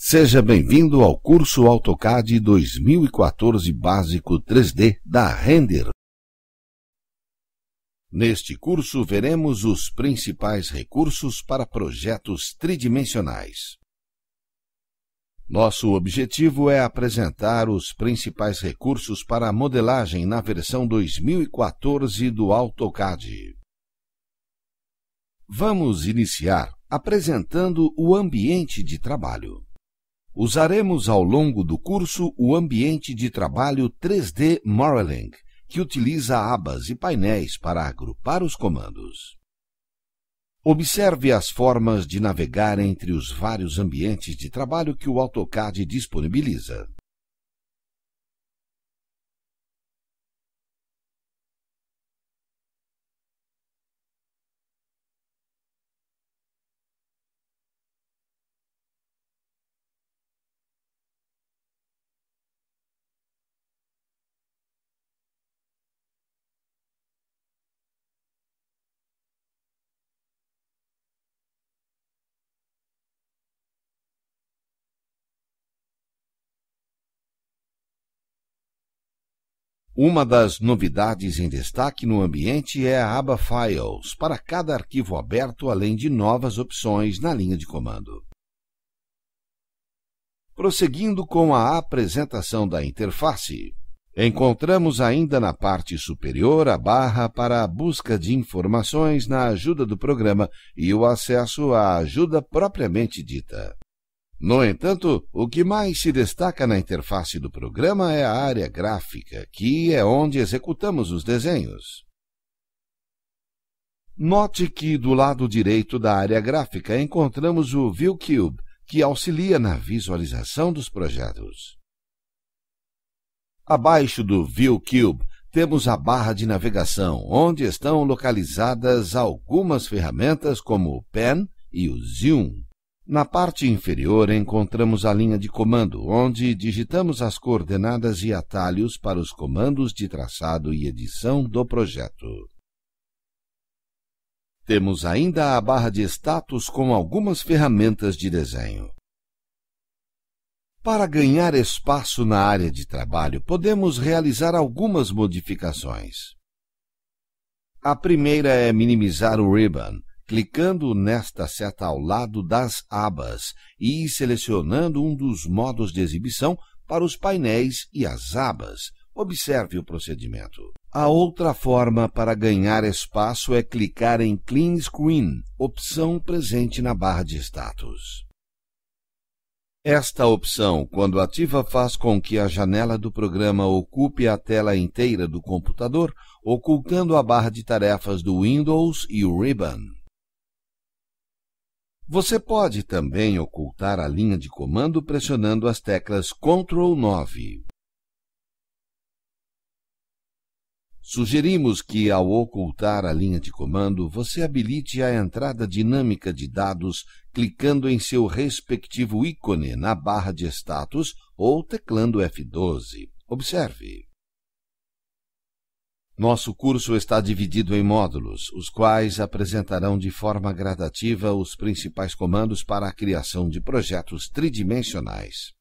Seja bem-vindo ao curso AutoCAD 2014 Básico 3D da Render. Neste curso veremos os principais recursos para projetos tridimensionais. Nosso objetivo é apresentar os principais recursos para a modelagem na versão 2014 do AutoCAD. Vamos iniciar apresentando o ambiente de trabalho. Usaremos ao longo do curso o ambiente de trabalho 3D Modeling, que utiliza abas e painéis para agrupar os comandos. Observe as formas de navegar entre os vários ambientes de trabalho que o AutoCAD disponibiliza. Uma das novidades em destaque no ambiente é a aba Files para cada arquivo aberto, além de novas opções na linha de comando. Prosseguindo com a apresentação da interface, encontramos ainda na parte superior a barra para a busca de informações na ajuda do programa e o acesso à ajuda propriamente dita. No entanto, o que mais se destaca na interface do programa é a área gráfica, que é onde executamos os desenhos. Note que do lado direito da área gráfica encontramos o ViewCube, que auxilia na visualização dos projetos. Abaixo do ViewCube temos a barra de navegação, onde estão localizadas algumas ferramentas como o Pen e o Zoom. Na parte inferior encontramos a linha de comando, onde digitamos as coordenadas e atalhos para os comandos de traçado e edição do projeto. Temos ainda a barra de status com algumas ferramentas de desenho. Para ganhar espaço na área de trabalho, podemos realizar algumas modificações. A primeira é minimizar o ribbon, clicando nesta seta ao lado das abas e selecionando um dos modos de exibição para os painéis e as abas. Observe o procedimento. A outra forma para ganhar espaço é clicar em Clean Screen, opção presente na barra de status. Esta opção, quando ativa, faz com que a janela do programa ocupe a tela inteira do computador, ocultando a barra de tarefas do Windows e o Ribbon. Você pode também ocultar a linha de comando pressionando as teclas Ctrl 9. Sugerimos que, ao ocultar a linha de comando, você habilite a entrada dinâmica de dados clicando em seu respectivo ícone na barra de status ou teclando F12. Observe. Nosso curso está dividido em módulos, os quais apresentarão de forma gradativa os principais comandos para a criação de projetos tridimensionais.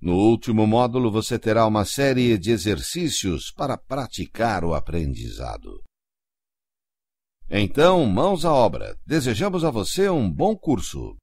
No último módulo, você terá uma série de exercícios para praticar o aprendizado. Então, mãos à obra! Desejamos a você um bom curso!